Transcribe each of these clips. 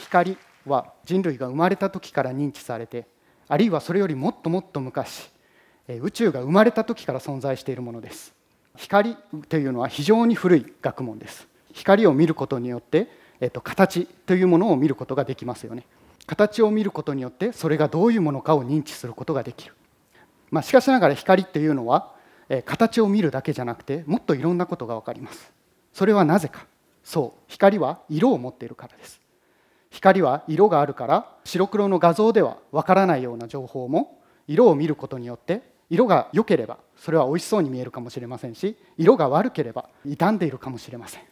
光は人類が生まれた時から認知されてあるいはそれよりもっともっと昔宇宙が生まれた時から存在しているものです光というのは非常に古い学問です光を見ることによって、えっと、形というものを見ることができますよね形を見ることによってそれがどういうものかを認知することができる、まあ、しかしながら光っていうのは形を見るだけじゃなくてもっといろんなことが分かりますそれはなぜかそう光は色を持っているからです光は色があるから白黒の画像ではわからないような情報も色を見ることによって色が良ければそれは美味しそうに見えるかもしれませんし色が悪ければ傷んでいるかもしれません、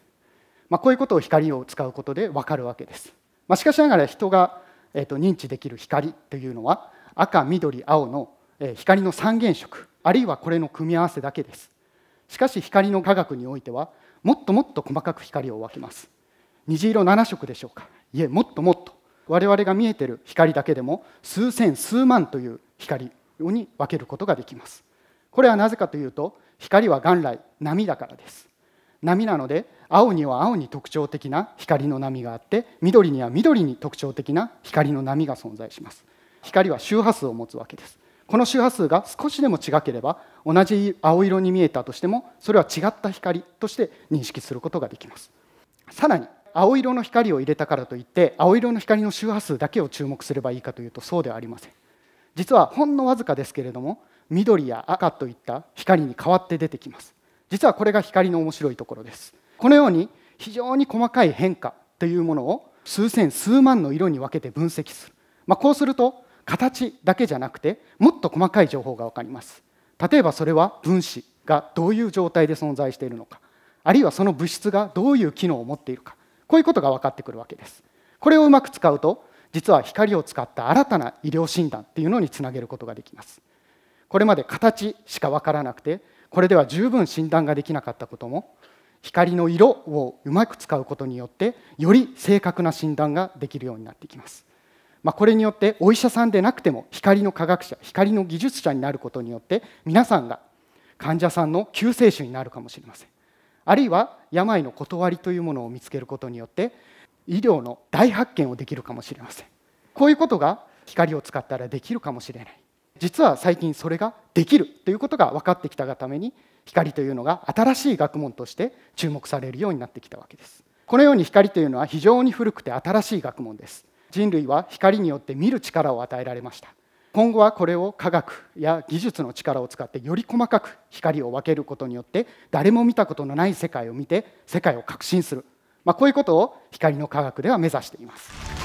まあ、こういうことを光を使うことで分かるわけです、まあ、しかしながら人が、えー、と認知できる光というのは赤緑青の、え光の三原色あるいはこれの組み合わせだけですしかし光の科学においてはもっともっと細かく光を分けます虹色7色でしょうかいえもっともっと我々が見えてる光だけでも数千数万という光に分けることができますこれはなぜかというと光は元来波だからです波なので青には青に特徴的な光の波があって緑には緑に特徴的な光の波が存在します光は周波数を持つわけですこの周波数が少しでも違ければ同じ青色に見えたとしてもそれは違った光として認識することができますさらに青色の光を入れたからといって青色の光の周波数だけを注目すればいいかというとそうではありません実はほんのわずかですけれども緑や赤といった光に変わって出てきます実はこれが光の面白いところですこのように非常に細かい変化というものを数千数万の色に分けて分析する、まあ、こうすると形だけじゃなくてもっと細かい情報が分かります例えばそれは分子がどういう状態で存在しているのかあるいはその物質がどういう機能を持っているかこういうことが分かってくるわけですこれをうまく使うと実は光を使った新たな医療診断っていうのにつなげることができますこれまで形しか分からなくてこれでは十分診断ができなかったことも光の色をうまく使うことによってより正確な診断ができるようになってきます、まあ、これによってお医者さんでなくても光の科学者光の技術者になることによって皆さんが患者さんの救世主になるかもしれませんあるいは病の断りというものを見つけることによって医療の大発見をできるかもしれませんこういうことが光を使ったらできるかもしれない実は最近それができるということが分かってきたがために光というのが新しい学問として注目されるようになってきたわけですこのように光というのは非常に古くて新しい学問です人類は光によって見る力を与えられました今後はこれを科学や技術の力を使ってより細かく光を分けることによって誰も見たことのない世界を見て世界を革新する、まあ、こういうことを光の科学では目指しています。